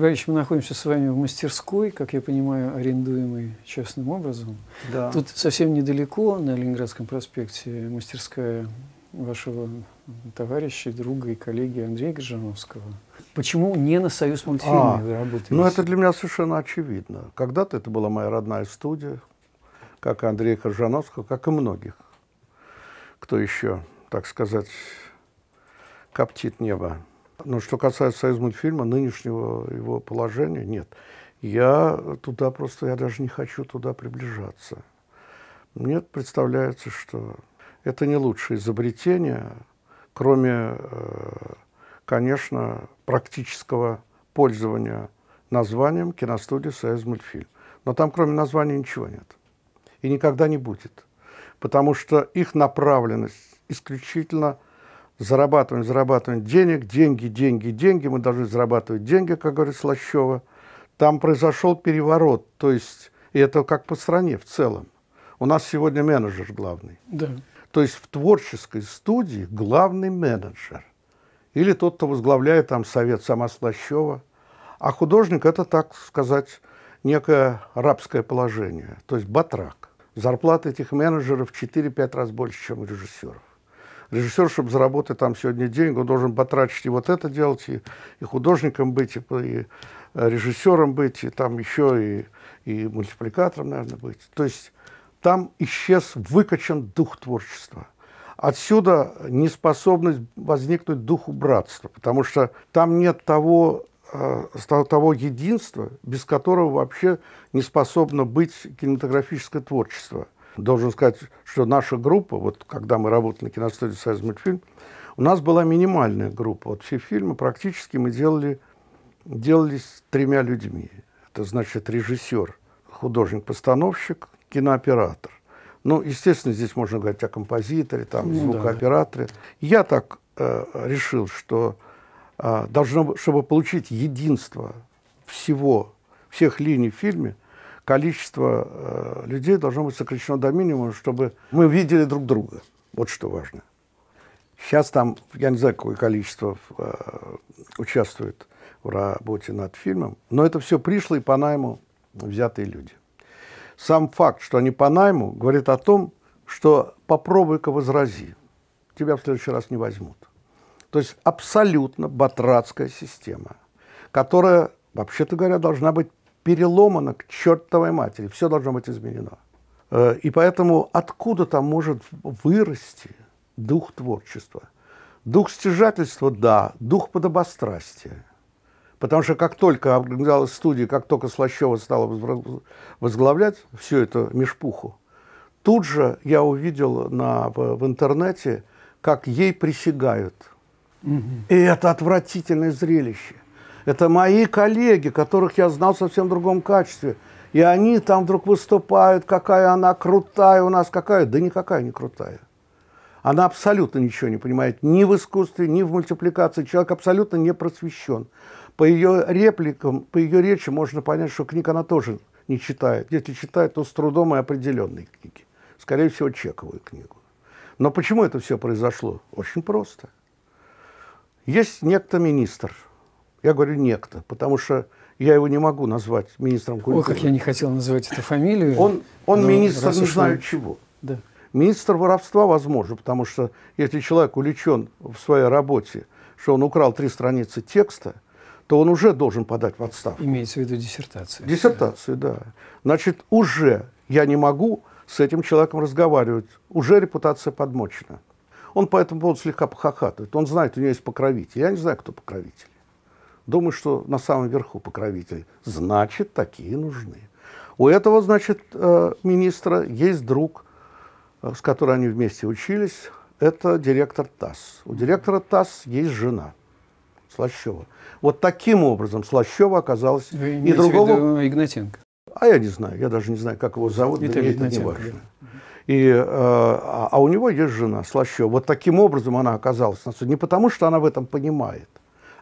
Григорьевич, мы находимся с вами в мастерской, как я понимаю, арендуемой частным образом. Да. Тут совсем недалеко, на Ленинградском проспекте, мастерская вашего товарища, друга и коллеги Андрея Гржановского. Почему не на «Союз мультфильме» а, вы работаете? Ну, это для меня совершенно очевидно. Когда-то это была моя родная студия, как и Андрея Коржановского, как и многих, кто еще, так сказать, коптит небо. Но ну, что касается Союзмультфильма нынешнего его положения нет. Я туда просто, я даже не хочу туда приближаться. Мне представляется, что это не лучшее изобретение, кроме, э, конечно, практического пользования названием киностудии Союзмультфильм. Но там кроме названия ничего нет. И никогда не будет. Потому что их направленность исключительно – зарабатываем, зарабатываем денег, деньги, деньги, деньги, мы должны зарабатывать деньги, как говорит Слащева. Там произошел переворот, то есть, и это как по стране в целом. У нас сегодня менеджер главный. Да. То есть в творческой студии главный менеджер. Или тот, кто возглавляет там совет сама Слащева. А художник – это, так сказать, некое рабское положение, то есть батрак. Зарплаты этих менеджеров 4-5 раз больше, чем у режиссеров режиссер, чтобы заработать там сегодня деньги, он должен батрачить и вот это делать, и, и художником быть, и, и э, режиссером быть, и там еще и, и мультипликатором, наверное, быть. То есть там исчез, выкачан дух творчества. Отсюда неспособность возникнуть духу братства, потому что там нет того, э, того единства, без которого вообще не способно быть кинематографическое творчество – Должен сказать, что наша группа, вот когда мы работали на киностудии «Союз мультфильм», у нас была минимальная группа. Вот все фильмы практически мы делали, делались тремя людьми. Это значит режиссер, художник-постановщик, кинооператор. Ну, естественно, здесь можно говорить о композиторе, там, ну, звукооператоре. Да. Я так э, решил, что э, должно, чтобы получить единство всего, всех линий в фильме, количество э, людей должно быть сокращено до минимума, чтобы мы видели друг друга. Вот что важно. Сейчас там, я не знаю, какое количество э, участвует в работе над фильмом, но это все пришло по найму взятые люди. Сам факт, что они по найму, говорит о том, что попробуй-ка возрази, тебя в следующий раз не возьмут. То есть абсолютно батратская система, которая, вообще-то говоря, должна быть переломано к чертовой матери. Все должно быть изменено. Э, и поэтому откуда там может вырасти дух творчества? Дух стяжательства – да, дух подобострастия. Потому что как только организовалась студия, как только Слащева стала возглавлять всю эту мешпуху, тут же я увидел на, в интернете, как ей присягают. Угу. И это отвратительное зрелище. Это мои коллеги, которых я знал в совсем другом качестве. И они там вдруг выступают, какая она крутая у нас, какая. Да никакая не крутая. Она абсолютно ничего не понимает ни в искусстве, ни в мультипликации. Человек абсолютно не просвещен. По ее репликам, по ее речи можно понять, что книг она тоже не читает. Если читает, то с трудом и определенные книги. Скорее всего, чековую книгу. Но почему это все произошло? Очень просто. Есть некто министр – я говорю некто, потому что я его не могу назвать министром культуры. О, как я не хотел называть эту фамилию. Он, он министр не знаю он... чего. Да. Министр воровства возможно, потому что если человек увлечен в своей работе, что он украл три страницы текста, то он уже должен подать в отставку. Имеется в виду диссертацию. Диссертацию, да. да. Значит, уже я не могу с этим человеком разговаривать. Уже репутация подмочена. Он по этому поводу слегка похохатывает. Он знает, у него есть покровитель. Я не знаю, кто покровитель думают, что на самом верху покровитель. Значит, такие нужны. У этого, значит, э, министра есть друг, э, с которым они вместе учились. Это директор ТАСС. У директора ТАСС есть жена Слащева. Вот таким образом Слащева оказалась Вы и другого... Игнатенко. А я не знаю, я даже не знаю, как его зовут, Виталий да, это не важно. Да. И, э, а, а у него есть жена Слащева. Вот таким образом она оказалась на суде. Не потому, что она в этом понимает,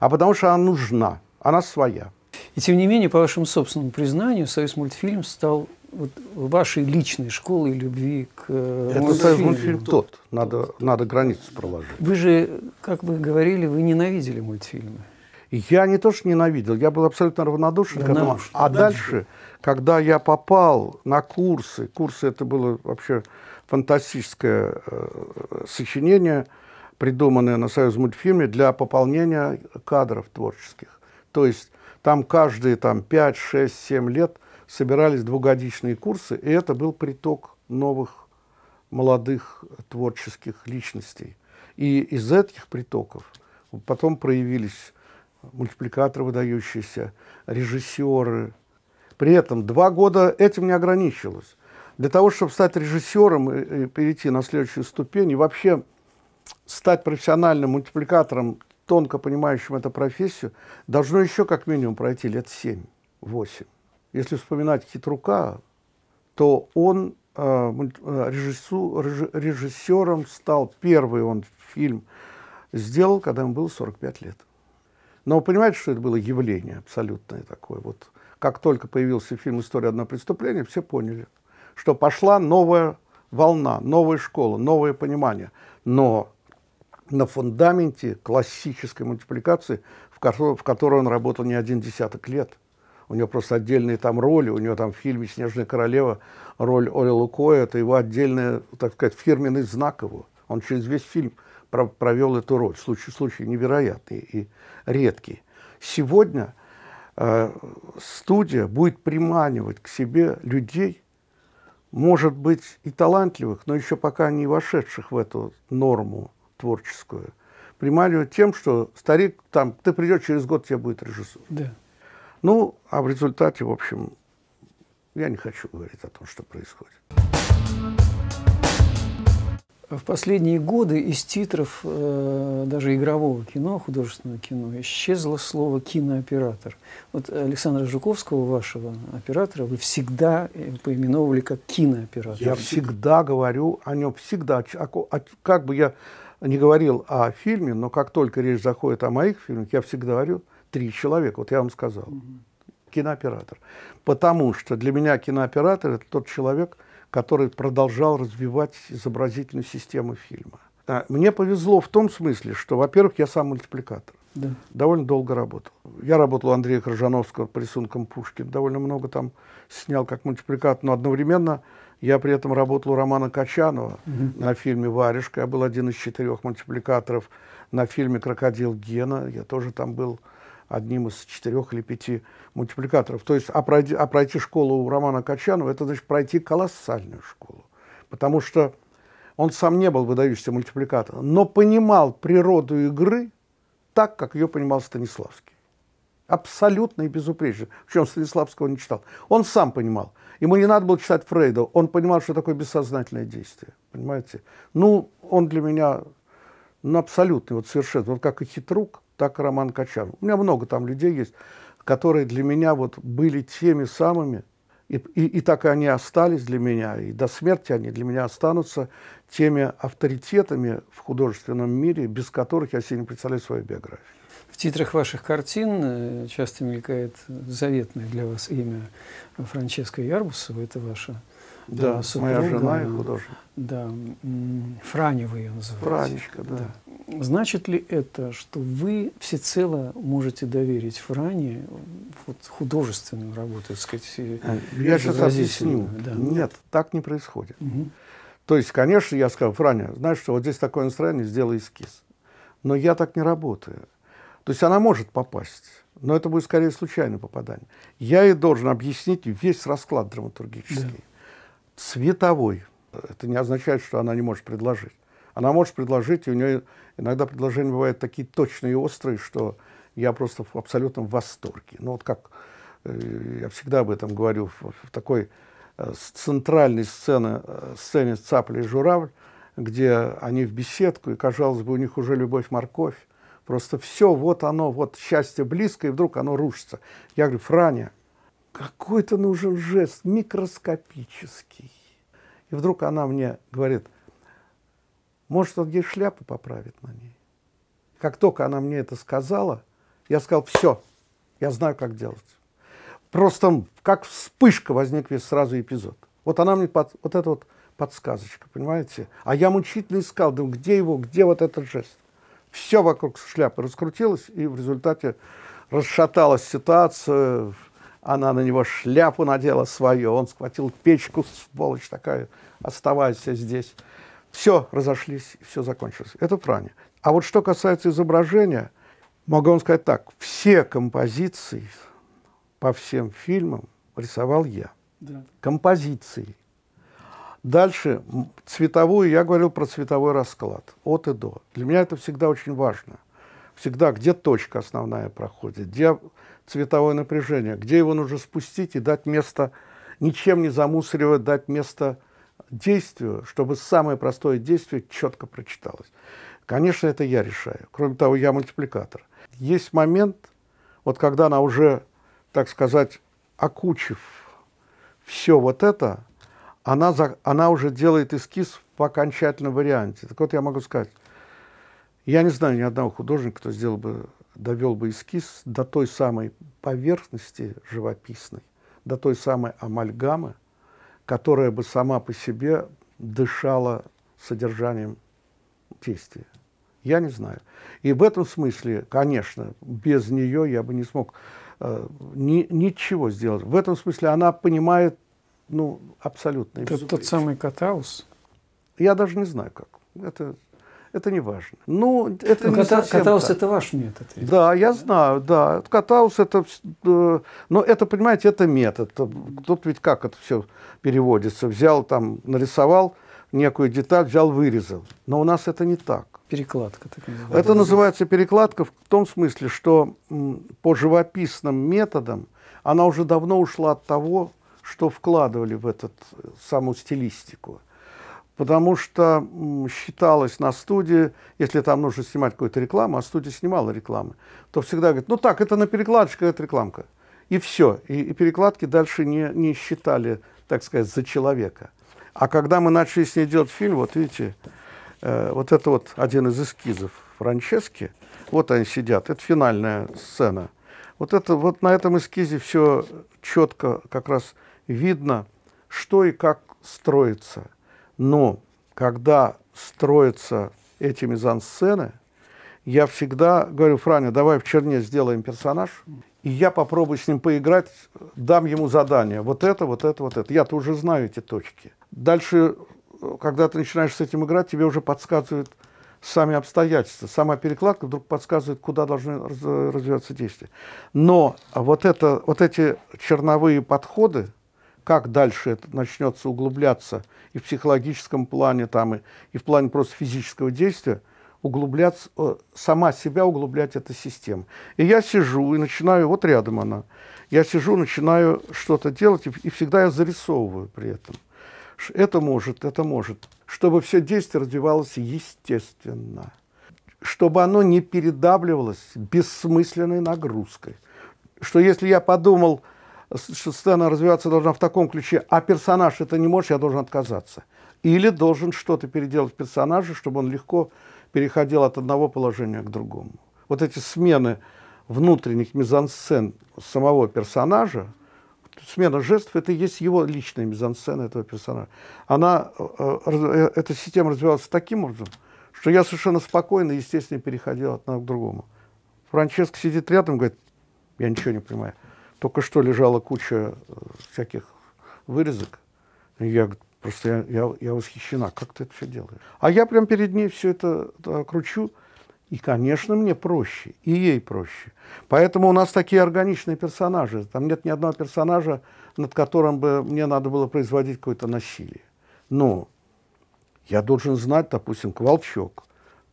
а потому что она нужна, она своя. И тем не менее, по вашему собственному признанию, «Союз мультфильм» стал вот вашей личной школой любви к э, Это мультфильму. мультфильм тот. тот. Надо, тот. надо границу проложить. Вы же, как вы говорили, вы ненавидели мультфильмы. Я не то, что ненавидел, я был абсолютно равнодушен, к этому. А дальше, когда я попал на курсы, курсы это было вообще фантастическое э, сочинение – придуманная на Союз мультфильме для пополнения кадров творческих. То есть там каждые там, 5, 6, 7 лет собирались двухгодичные курсы, и это был приток новых молодых творческих личностей. И из этих притоков потом проявились мультипликаторы выдающиеся, режиссеры. При этом два года этим не ограничилось. Для того, чтобы стать режиссером и, и перейти на следующую ступень, и вообще стать профессиональным мультипликатором, тонко понимающим эту профессию, должно еще как минимум пройти лет 7-8. Если вспоминать Хитрука, то он э, э, режиссу, режиссером стал, первый он фильм сделал, когда ему было 45 лет. Но вы понимаете, что это было явление абсолютное такое. Вот как только появился фильм «История одного преступления», все поняли, что пошла новая волна, новая школа, новое понимание. Но на фундаменте классической мультипликации, в, которой, в которой он работал не один десяток лет. У него просто отдельные там роли. У него там в фильме «Снежная королева» роль Оли Лукоя. Это его отдельный, так сказать, фирменный знак его. Он через весь фильм провел эту роль. Случай, случай невероятный и редкий. Сегодня э, студия будет приманивать к себе людей, может быть, и талантливых, но еще пока не вошедших в эту норму творческую приманивать тем, что старик, там, ты придешь через год, тебе будет режиссура. Да. Ну, а в результате, в общем, я не хочу говорить о том, что происходит. В последние годы из титров э, даже игрового кино, художественного кино, исчезло слово «кинооператор». Вот Александра Жуковского, вашего оператора, вы всегда э, поименовывали как кинооператор. Я всегда говорю о нем, всегда. как бы я не говорил о фильме, но как только речь заходит о моих фильмах, я всегда говорю три человека. Вот я вам сказал. Угу. Кинооператор. Потому что для меня кинооператор – это тот человек, который продолжал развивать изобразительную систему фильма. А, мне повезло в том смысле, что, во-первых, я сам мультипликатор. Да. Довольно долго работал. Я работал у Андрея Крыжановского по рисункам Пушкина, Довольно много там снял как мультипликатор, но одновременно я при этом работал у Романа Качанова угу. на фильме «Варежка». Я был один из четырех мультипликаторов на фильме «Крокодил Гена». Я тоже там был одним из четырех или пяти мультипликаторов. То есть, а пройти, а пройти школу у Романа Качанова, это значит пройти колоссальную школу. Потому что он сам не был выдающимся мультипликатором, но понимал природу игры так, как ее понимал Станиславский. Абсолютно и безупречно. Причем Станиславского не читал. Он сам понимал – Ему не надо было читать Фрейда, он понимал, что такое бессознательное действие, понимаете? Ну, он для меня ну, абсолютный, вот совершенно, вот как и Хитрук, так и Роман Качан. У меня много там людей есть, которые для меня вот были теми самыми, и, и, и так они остались для меня, и до смерти они для меня останутся теми авторитетами в художественном мире, без которых я себе не представляю свою биографию. В титрах ваших картин э, часто мелькает заветное для вас имя Франческо Ярбусова, это ваша да, супруга, моя жена и э, художник. Да, Франя вы ее называете. Франечка, да. да. Значит ли это, что вы всецело можете доверить Фране вот, художественную работу, так сказать? Э, я сейчас объясню. Да. Нет, так не происходит. Угу. То есть, конечно, я сказал, Франя, знаешь что, вот здесь такое настроение, сделай эскиз. Но я так не работаю. То есть она может попасть, но это будет скорее случайное попадание. Я ей должен объяснить весь расклад драматургический. Да. Цветовой. Это не означает, что она не может предложить. Она может предложить, и у нее иногда предложения бывают такие точные и острые, что я просто в абсолютном восторге. Ну вот как э, я всегда об этом говорю, в, такой э, центральной сцены э, сцене «Цапля и журавль», где они в беседку, и, казалось бы, у них уже любовь-морковь, Просто все, вот оно, вот счастье близко, и вдруг оно рушится. Я говорю, Франя, какой-то нужен жест микроскопический. И вдруг она мне говорит, может, он ей шляпу поправит на ней. Как только она мне это сказала, я сказал, все, я знаю, как делать. Просто как вспышка возник весь сразу эпизод. Вот она мне, под, вот эта вот подсказочка, понимаете? А я мучительно искал, думаю, где его, где вот этот жест все вокруг шляпы раскрутилось, и в результате расшаталась ситуация. Она на него шляпу надела свою, он схватил печку, сволочь такая, оставайся здесь. Все, разошлись, все закончилось. Это Франя. А вот что касается изображения, могу вам сказать так, все композиции по всем фильмам рисовал я. Да. Композиции. Дальше цветовую, я говорил про цветовой расклад, от и до. Для меня это всегда очень важно. Всегда, где точка основная проходит, где цветовое напряжение, где его нужно спустить и дать место, ничем не замусоривать, дать место действию, чтобы самое простое действие четко прочиталось. Конечно, это я решаю. Кроме того, я мультипликатор. Есть момент, вот когда она уже, так сказать, окучив все вот это, она, за, она уже делает эскиз в окончательном варианте. Так вот, я могу сказать, я не знаю ни одного художника, кто сделал бы, довел бы эскиз до той самой поверхности живописной, до той самой амальгамы, которая бы сама по себе дышала содержанием действия. Я не знаю. И в этом смысле, конечно, без нее я бы не смог э, ни, ничего сделать. В этом смысле она понимает ну, абсолютно. Это тот самый Катаус? Я даже не знаю, как. Это, это не важно. Ну, это Но ну, не ката, Катаус так. это ваш метод. Ведь? Да, я да? знаю, да. Катаус это, э, но это, понимаете, это метод. Тут ведь как это все переводится? Взял там, нарисовал некую деталь, взял, вырезал. Но у нас это не так. Перекладка. Так называется. Это называется перекладка в том смысле, что по живописным методам она уже давно ушла от того, что вкладывали в эту саму стилистику. Потому что считалось на студии, если там нужно снимать какую-то рекламу, а студия снимала рекламы, то всегда говорят, ну так, это на перекладочке, это рекламка. И все. И, и перекладки дальше не, не считали, так сказать, за человека. А когда мы начали с ней делать фильм, вот видите, э, вот это вот один из эскизов Франчески. Вот они сидят. Это финальная сцена. Вот это вот на этом эскизе все четко как раз видно, что и как строится. Но когда строятся эти мизансцены, я всегда говорю, Франя, давай в черне сделаем персонаж, и я попробую с ним поиграть, дам ему задание. Вот это, вот это, вот это. Я-то уже знаю эти точки. Дальше, когда ты начинаешь с этим играть, тебе уже подсказывают сами обстоятельства. Сама перекладка вдруг подсказывает, куда должны развиваться действия. Но вот, это, вот эти черновые подходы – как дальше это начнется углубляться и в психологическом плане, там, и, и в плане просто физического действия, углубляться, э, сама себя углублять эта система. И я сижу и начинаю, вот рядом она, я сижу, начинаю что-то делать, и, и всегда я зарисовываю при этом. Это может, это может. Чтобы все действие развивалось естественно. Чтобы оно не передавливалось бессмысленной нагрузкой. Что если я подумал, сцена развиваться должна в таком ключе, а персонаж это не может, я должен отказаться. Или должен что-то переделать в персонаже, чтобы он легко переходил от одного положения к другому. Вот эти смены внутренних мизансцен самого персонажа, смена жестов, это и есть его личная мизансцена этого персонажа. Она, э, э, эта система развивалась таким образом, что я совершенно спокойно и естественно переходил от одного к другому. Франческо сидит рядом, говорит, я ничего не понимаю. Только что лежала куча э, всяких вырезок. Я просто я, я, я восхищена, а как ты это все делаешь. А я прям перед ней все это э, кручу. И, конечно, мне проще, и ей проще. Поэтому у нас такие органичные персонажи. Там нет ни одного персонажа, над которым бы мне надо было производить какое-то насилие. Но я должен знать, допустим, Квалчок,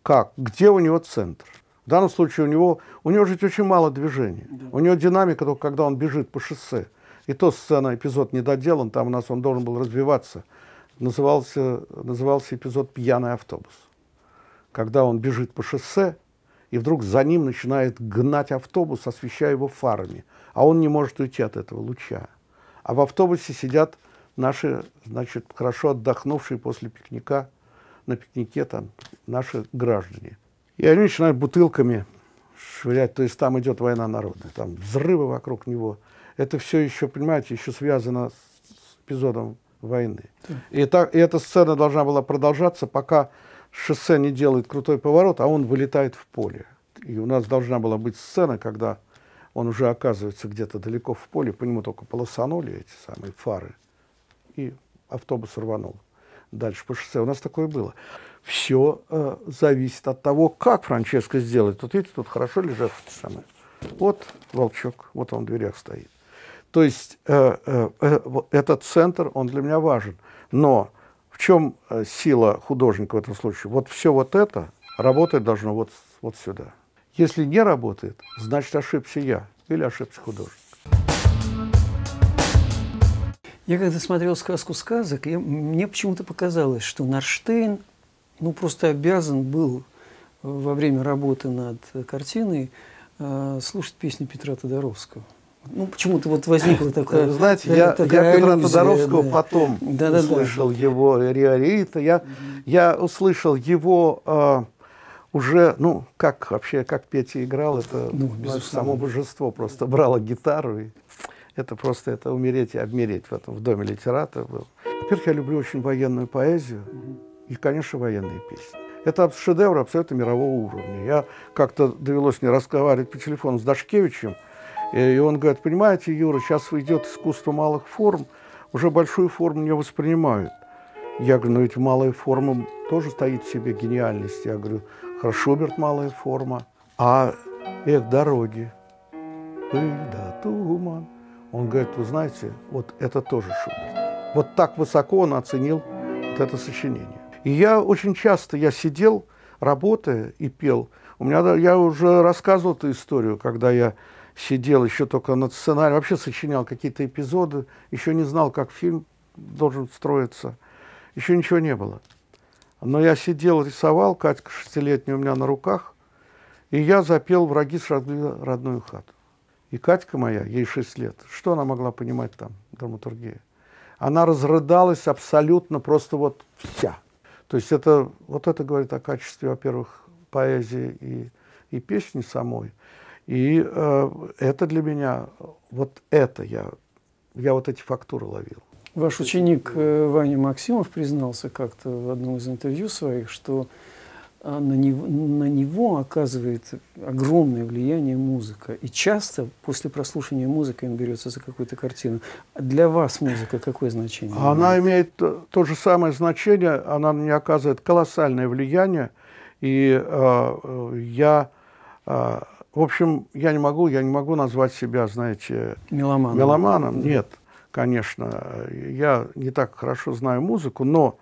как, где у него центр – в данном случае у него, у него жить очень мало движения. Да. У него динамика только когда он бежит по шоссе. И то сцена, эпизод недоделан, там у нас он должен был развиваться. Назывался, назывался эпизод «Пьяный автобус». Когда он бежит по шоссе, и вдруг за ним начинает гнать автобус, освещая его фарами. А он не может уйти от этого луча. А в автобусе сидят наши, значит, хорошо отдохнувшие после пикника, на пикнике там наши граждане – и они начинают бутылками швырять. То есть там идет война народная, там взрывы вокруг него. Это все еще, понимаете, еще связано с эпизодом войны. И, так, и эта сцена должна была продолжаться, пока шоссе не делает крутой поворот, а он вылетает в поле. И у нас должна была быть сцена, когда он уже оказывается где-то далеко в поле, по нему только полосанули эти самые фары, и автобус рванул дальше по шоссе. У нас такое было. Все э, зависит от того, как Франческо сделает. Вот видите, тут хорошо лежат эти самые. Вот волчок, вот он в дверях стоит. То есть э, э, э этот центр, он для меня важен. Но в чем э, сила художника в этом случае? Вот все вот это работает должно вот, вот сюда. Если не работает, значит ошибся я или ошибся художник. Я когда смотрел «Сказку сказок», я, мне почему-то показалось, что Нарштейн ну, просто обязан был э, во время работы над картиной э, слушать песни Петра Тодоровского. Ну, почему-то вот возникла такая Знаете, такая, я, такая я Петра Тодоровского да. потом да, да, услышал да. его «Риорита». Я, я услышал его... Э, уже, ну, как вообще, как Петя играл, это ну, само божество просто брало гитару и это просто это умереть и обмереть в этом в доме литерата был. Во-первых, я люблю очень военную поэзию и, конечно, военные песни. Это шедевр абсолютно мирового уровня. Я как-то довелось мне разговаривать по телефону с Дашкевичем, и он говорит, понимаете, Юра, сейчас идет искусство малых форм, уже большую форму не воспринимают. Я говорю, ну ведь малая форма тоже стоит в себе гениальность. Я говорю, хорошо, Берт, малая форма. А эх, дороги, пыль да туман, он говорит, вы знаете, вот это тоже Шуберт. Вот так высоко он оценил вот это сочинение. И я очень часто, я сидел, работая и пел. У меня, я уже рассказывал эту историю, когда я сидел еще только над сценарием, вообще сочинял какие-то эпизоды, еще не знал, как фильм должен строиться. Еще ничего не было. Но я сидел, рисовал, Катька шестилетняя у меня на руках, и я запел «Враги сожгли родную хату». И Катька моя, ей 6 лет, что она могла понимать там, драматургия? Она разрыдалась абсолютно просто вот вся. То есть это, вот это говорит о качестве, во-первых, поэзии и, и песни самой. И э, это для меня, вот это я, я вот эти фактуры ловил. Ваш ученик э, Ваня Максимов признался как-то в одном из интервью своих, что а на него, на него оказывает огромное влияние музыка. И часто после прослушивания музыки он берется за какую-то картину. Для вас музыка какое значение? Она имеет то же самое значение, она мне оказывает колоссальное влияние. И э, я, э, в общем, я не могу, я не могу назвать себя, знаете, меломаном. Меломаном, нет, конечно. Я не так хорошо знаю музыку, но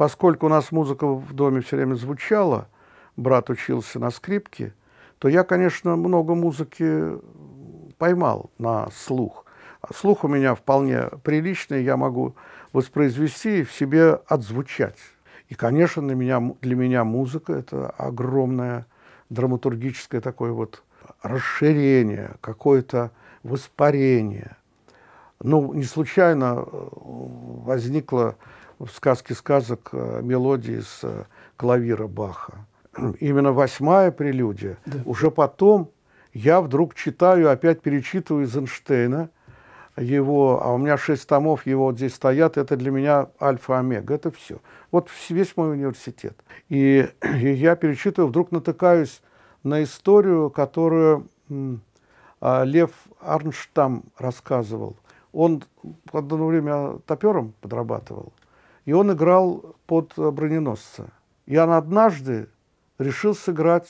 Поскольку у нас музыка в доме все время звучала, брат учился на скрипке, то я, конечно, много музыки поймал на слух. Слух у меня вполне приличный, я могу воспроизвести и в себе отзвучать. И, конечно, для меня, для меня музыка – это огромное драматургическое такое вот расширение, какое-то воспарение. Ну, не случайно э, возникла в сказке сказок э, мелодии с э, клавира Баха. Именно восьмая прелюдия. Да. Уже потом я вдруг читаю, опять перечитываю из Эйнштейна его, а у меня шесть томов его вот здесь стоят, это для меня альфа-омега, это все. Вот весь мой университет. И, и я перечитываю, вдруг натыкаюсь на историю, которую а, Лев Арнштам рассказывал. Он одно время топером подрабатывал, и он играл под э, броненосца. И он однажды решил сыграть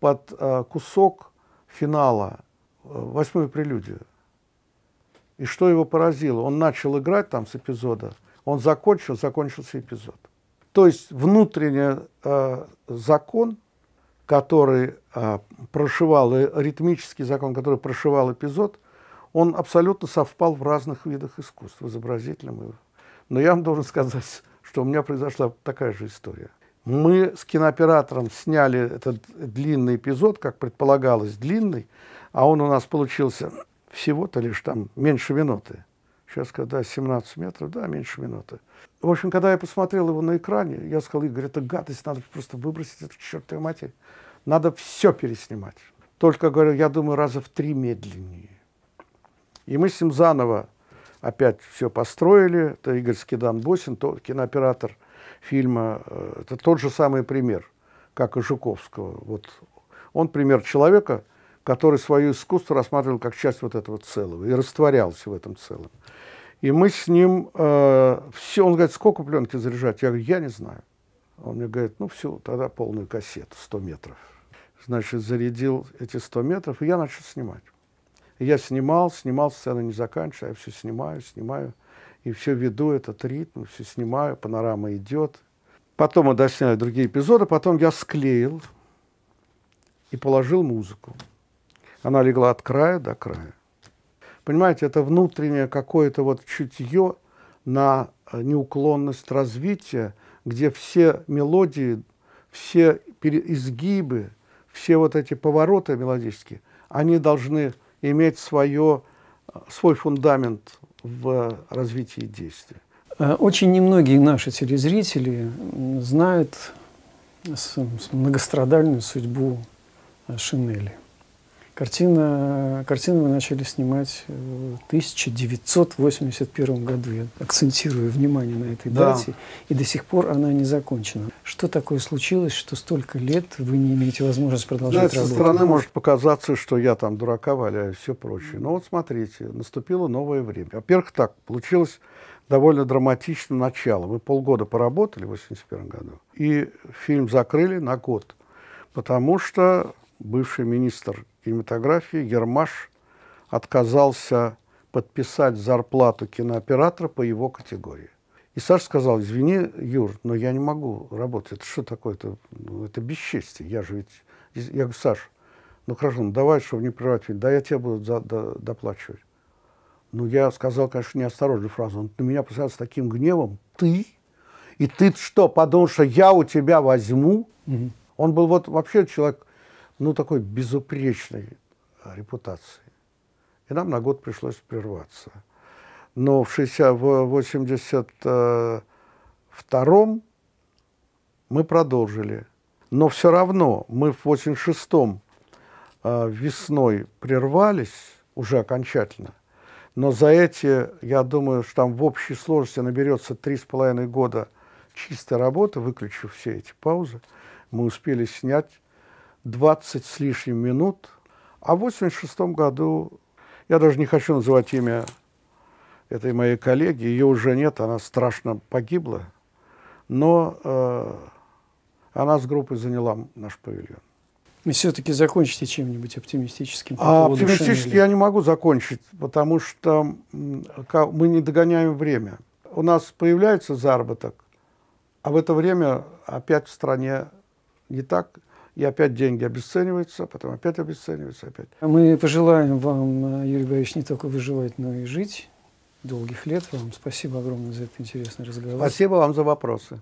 под э, кусок финала э, «Восьмой прелюдии». И что его поразило? Он начал играть там с эпизода, он закончил, закончился эпизод. То есть внутренний э, закон, который э, прошивал, ритмический закон, который прошивал эпизод, он абсолютно совпал в разных видах искусств, в изобразительном и но я вам должен сказать, что у меня произошла такая же история. Мы с кинооператором сняли этот длинный эпизод, как предполагалось, длинный, а он у нас получился всего-то лишь там меньше минуты. Сейчас, когда 17 метров, да, меньше минуты. В общем, когда я посмотрел его на экране, я сказал, Игорь, это гадость, надо просто выбросить эту чертову матери. Надо все переснимать. Только, говорю, я думаю, раза в три медленнее. И мы с ним заново опять все построили. Это Игорь Скидан Босин, то, кинооператор фильма. Э, это тот же самый пример, как и Жуковского. Вот он пример человека, который свое искусство рассматривал как часть вот этого целого и растворялся в этом целом. И мы с ним, э, все, он говорит, сколько пленки заряжать? Я говорю, я не знаю. Он мне говорит, ну все, тогда полную кассету, 100 метров. Значит, зарядил эти 100 метров, и я начал снимать я снимал, снимал, сцену не заканчивая, я все снимаю, снимаю. И все веду этот ритм, все снимаю, панорама идет. Потом я досняю другие эпизоды, потом я склеил и положил музыку. Она легла от края до края. Понимаете, это внутреннее какое-то вот чутье на э, неуклонность развития, где все мелодии, все изгибы, все вот эти повороты мелодические, они должны иметь свое, свой фундамент в развитии действия. Э, очень немногие наши телезрители знают многострадальную судьбу Шинели. Картина, картину мы начали снимать в 1981 году. Я акцентирую внимание на этой да. дате. И до сих пор она не закончена. Что такое случилось, что столько лет вы не имеете возможности продолжать да, работу? Со стороны может показаться, что я там дурака валяю и все прочее. Но вот смотрите, наступило новое время. Во-первых, так, получилось довольно драматично начало. Мы полгода поработали в 1981 году. И фильм закрыли на год. Потому что бывший министр кинематографии Гермаш отказался подписать зарплату кинооператора по его категории. И Саша сказал, извини, Юр, но я не могу работать. Это что такое? Это, ну, это бесчестие. Я же ведь... Я говорю, Саш, ну хорошо, ну давай, чтобы не прервать фильм. Да я тебе буду за, до, доплачивать. Ну, я сказал, конечно, неосторожную фразу. Он на меня посмотрел с таким гневом. Ты? И ты что, подумал, что я у тебя возьму? Угу. Он был вот вообще человек ну, такой безупречной репутации. И нам на год пришлось прерваться. Но в 1982-м мы продолжили. Но все равно мы в 86-м э, весной прервались уже окончательно. Но за эти, я думаю, что там в общей сложности наберется три с половиной года чистой работы, выключив все эти паузы, мы успели снять 20 с лишним минут. А в 86 году, я даже не хочу называть имя этой моей коллеги, ее уже нет, она страшно погибла, но э, она с группой заняла наш павильон. И все-таки закончите чем-нибудь оптимистическим. По а оптимистически я не могу закончить, потому что мы не догоняем время. У нас появляется заработок, а в это время опять в стране не так – и опять деньги обесцениваются, потом опять обесцениваются, опять. Мы пожелаем вам, Юрий Борисович, не только выживать, но и жить. Долгих лет вам. Спасибо огромное за этот интересный разговор. Спасибо вам за вопросы.